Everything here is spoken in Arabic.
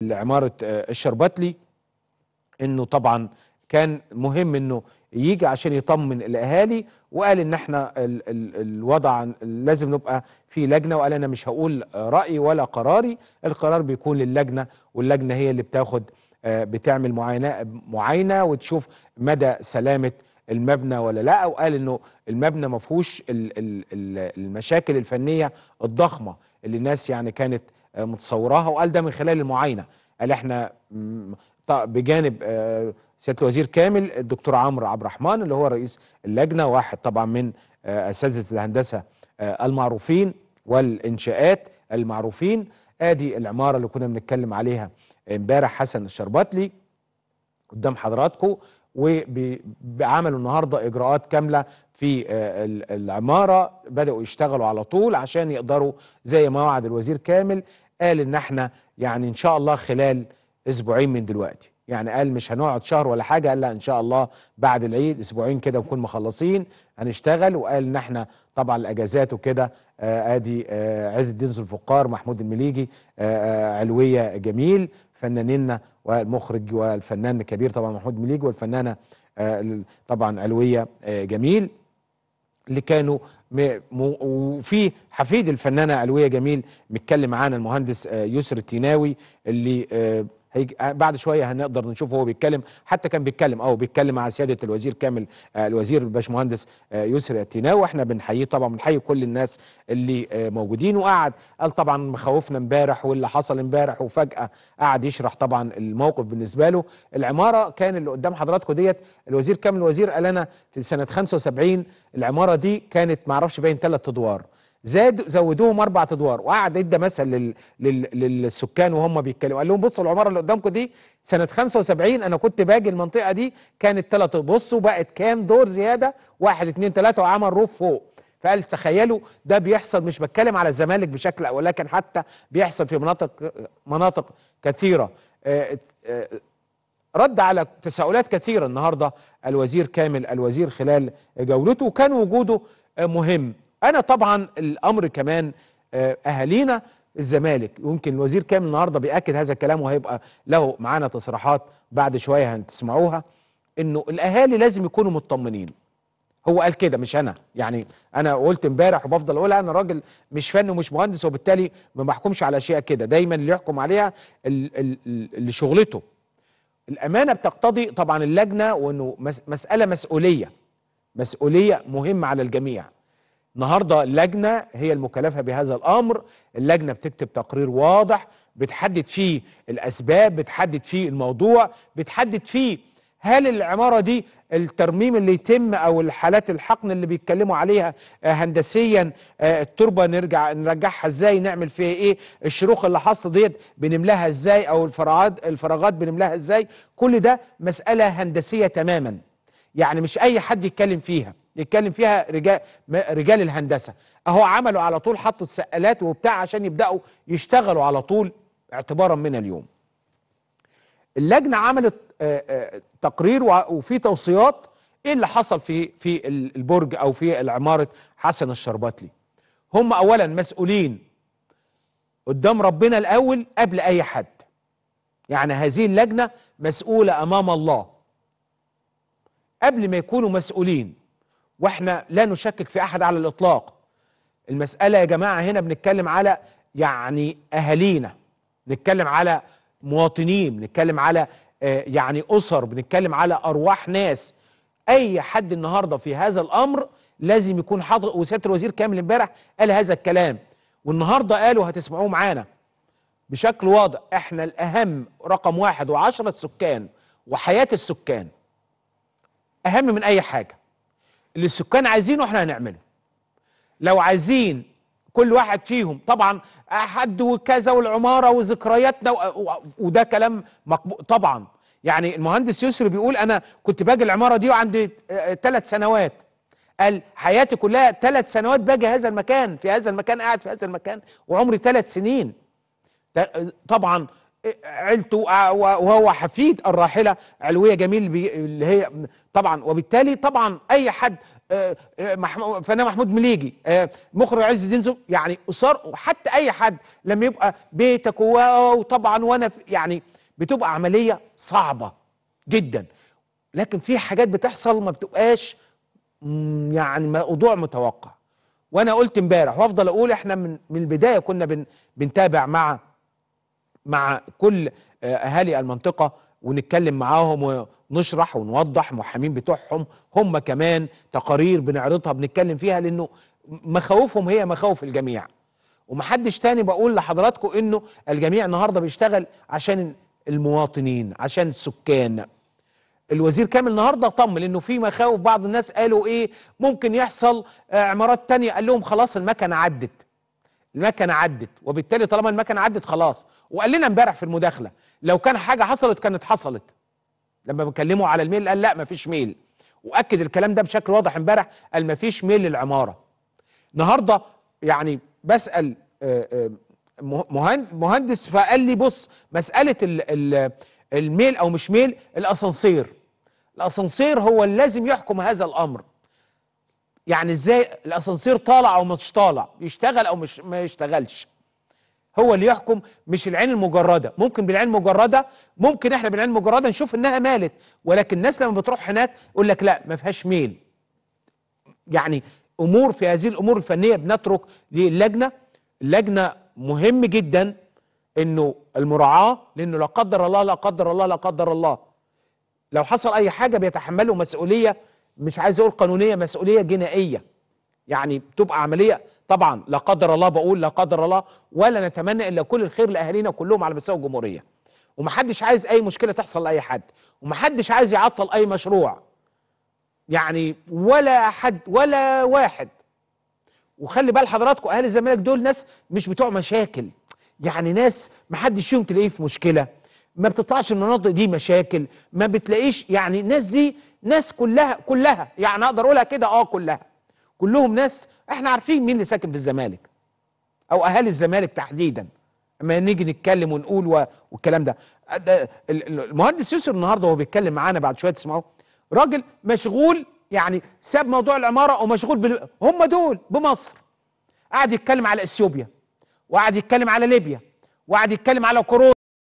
لعماره الشربتلي آه، انه طبعا كان مهم انه يجي عشان يطمن الاهالي وقال ان احنا ال ال الوضع لازم نبقى في لجنه وقال انا مش هقول رايي ولا قراري القرار بيكون للجنه واللجنه هي اللي بتاخد آه، بتعمل معاينه معاينه وتشوف مدى سلامه المبنى ولا لا وقال انه المبنى ما فيهوش المشاكل الفنيه الضخمه اللي الناس يعني كانت متصوراها وقال ده من خلال المعاينه قال احنا بجانب آه، سياده الوزير كامل الدكتور عمرو عبد الرحمن اللي هو رئيس اللجنه واحد طبعا من آه، اساتذه الهندسه آه، المعروفين والانشاءات المعروفين ادي العماره اللي كنا بنتكلم عليها امبارح حسن الشربتلي قدام حضراتكم وبيعملوا النهارده اجراءات كامله في العماره بداوا يشتغلوا على طول عشان يقدروا زي ما وعد الوزير كامل قال ان احنا يعني ان شاء الله خلال اسبوعين من دلوقتي يعني قال مش هنقعد شهر ولا حاجه قال لا ان شاء الله بعد العيد اسبوعين كده نكون مخلصين هنشتغل وقال ان احنا طبعا الاجازات وكده آه، ادي آه عز الدين ذو الفقار محمود المليجي آه،, آه علويه جميل فنانيننا والمخرج والفنان الكبير طبعا محمود المليجي والفنانه آه طبعا علويه آه، جميل اللي كانوا وفي حفيد الفنانه علويه جميل متكلم معانا المهندس آه، يسر التيناوي اللي آه، آه، بعد شويه هنقدر نشوف هو بيتكلم حتى كان بيتكلم اه بيتكلم مع سياده الوزير كامل آه، الوزير الباشمهندس آه، يسري التينا واحنا بنحييه طبعا بنحيي كل الناس اللي موجودين وقعد قال طبعا مخاوفنا امبارح واللي حصل امبارح وفجاه قعد يشرح طبعا الموقف بالنسبه له العماره كان اللي قدام حضراتكم ديت الوزير كامل الوزير قال انا في سنه 75 العماره دي كانت معرفش باين ثلاث ادوار زاد زودوهم اربع ادوار وقعد ادى مثل لل... لل... للسكان وهم بيتكلموا قال لهم بصوا العماره اللي قدامكم دي سنه 75 انا كنت باجي المنطقه دي كانت ثلاث بصوا بقت كام دور زياده واحد اتنين تلاته وعمل روف فوق فقال تخيلوا ده بيحصل مش بتكلم على الزمالك بشكل ولكن حتى بيحصل في مناطق مناطق كثيره آه، آه، رد على تساؤلات كثيره النهارده الوزير كامل الوزير خلال جولته وكان وجوده مهم انا طبعا الامر كمان آه، اهالينا الزمالك يمكن الوزير كان النهارده بياكد هذا الكلام وهيبقى له معانا تصريحات بعد شويه هتسمعوها انه الاهالي لازم يكونوا مطمنين هو قال كده مش انا يعني انا قلت امبارح وبفضل اقولها انا راجل مش فني ومش مهندس وبالتالي ما بحكمش على اشياء كده دايما اللي يحكم عليها اللي شغلته الامانه بتقتضي طبعا اللجنه وانه مساله مسؤوليه مسؤوليه مهمه على الجميع النهارده اللجنه هي المكلفه بهذا الامر اللجنه بتكتب تقرير واضح بتحدد فيه الاسباب بتحدد فيه الموضوع بتحدد فيه هل العماره دي الترميم اللي يتم او الحالات الحقن اللي بيتكلموا عليها آه، هندسيا آه، التربه نرجع نرجعها ازاي نعمل فيها ايه الشروخ اللي حاصله ديت بنملاها ازاي او الفراغات الفراغات بنملاها ازاي كل ده مساله هندسيه تماما يعني مش اي حد يتكلم فيها يتكلم فيها رجال رجال الهندسه اهو عملوا على طول حطوا السقالات وبتاع عشان يبداوا يشتغلوا على طول اعتبارا من اليوم اللجنه عملت تقرير وفي توصيات ايه اللي حصل في في البرج او في العماره حسن الشرباتلي هم اولا مسؤولين قدام ربنا الاول قبل اي حد يعني هذه اللجنه مسؤوله امام الله قبل ما يكونوا مسؤولين واحنا لا نشكك في احد على الاطلاق المساله يا جماعه هنا بنتكلم على يعني اهالينا نتكلم على مواطنين بنتكلم على آه، يعني اسر بنتكلم على ارواح ناس اي حد النهارده في هذا الامر لازم يكون حاضر وسياده الوزير كامل امبارح قال هذا الكلام والنهارده قالوا هتسمعوه معانا بشكل واضح احنا الاهم رقم واحد وعشرة السكان وحياه السكان اهم من اي حاجه اللي السكان عايزينه احنا هنعمله لو عايزين كل واحد فيهم طبعا احد وكذا والعماره وذكرياتنا وده كلام مقبول طبعا يعني المهندس يسري بيقول انا كنت باجي العماره دي وعندي ثلاث آه، آه، سنوات قال حياتي كلها ثلاث سنوات باجي هذا المكان في هذا المكان قاعد في هذا المكان وعمري ثلاث سنين طبعا عيلته آه، وهو حفيد الراحله علويه جميل اللي هي طبعا وبالتالي طبعا اي حد آه، آه، فنان محمود مليجي مخرج عز الدين يعني اسر وحتى اي حد لما يبقى بيتك وطبعا وانا يعني بتبقى عمليه صعبه جدا لكن في حاجات بتحصل ما بتبقاش يعني موضوع متوقع وانا قلت امبارح وافضل اقول احنا من البدايه كنا بنتابع مع مع كل آه، اهالي المنطقه ونتكلم معاهم ونشرح ونوضح محامين بتوعهم هم كمان تقارير بنعرضها بنتكلم فيها لانه مخاوفهم هي مخاوف الجميع ومحدش تاني بقول لحضراتكم انه الجميع النهارده بيشتغل عشان المواطنين عشان السكان الوزير كامل النهارده طمن انه في مخاوف بعض الناس قالوا ايه ممكن يحصل آه، عمارات تانية قال لهم خلاص المكنه عدت المكنه عدت وبالتالي طالما المكنه عدت خلاص وقال لنا امبارح في المداخله لو كان حاجه حصلت كانت حصلت لما بكلمه على الميل قال لا مفيش ميل واكد الكلام ده بشكل واضح امبارح قال مفيش ميل للعماره النهارده يعني بسال آه، آه، مهندس فقال لي بص مساله الميل او مش ميل الاسانسير الاسانسير هو اللي لازم يحكم هذا الامر يعني ازاي الاسانسير طالع او مش طالع يشتغل او مش ما يشتغلش هو اللي يحكم مش العين المجرده ممكن بالعين المجرده ممكن احنا بالعين المجرده نشوف انها مالت ولكن الناس لما بتروح هناك يقول لك لا ما فيهاش ميل يعني امور في هذه الامور الفنيه بنترك للجنه اللجنه مهم جدا انه المراعاه لانه لا قدر الله لا قدر الله لا قدر الله لو حصل اي حاجه بيتحملوا مسؤوليه مش عايز اقول قانونيه مسؤوليه جنائيه يعني بتبقى عمليه طبعا لا قدر الله بقول لا قدر الله ولا نتمنى الا كل الخير لاهالينا كلهم على مستوى الجمهوريه ومحدش عايز اي مشكله تحصل لاي حد ومحدش عايز يعطل اي مشروع يعني ولا حد ولا واحد وخلي بال حضراتكم اهالي الزمالك دول ناس مش بتوع مشاكل يعني ناس محدش فيهم تلاقيه في مشكله ما بتطلعش المناطق دي مشاكل ما بتلاقيش يعني الناس دي ناس كلها كلها يعني اقدر اقولها كده اه كلها كلهم ناس احنا عارفين مين اللي ساكن في الزمالك او اهالي الزمالك تحديدا اما نيجي نتكلم ونقول والكلام ده المهندس يوسف النهارده وهو بيتكلم معانا بعد شويه تسمعوه راجل مشغول يعني ساب موضوع العماره ومشغول بال... هم دول بمصر قاعد يتكلم على اثيوبيا وقاعد يتكلم على ليبيا وقاعد يتكلم على كورونا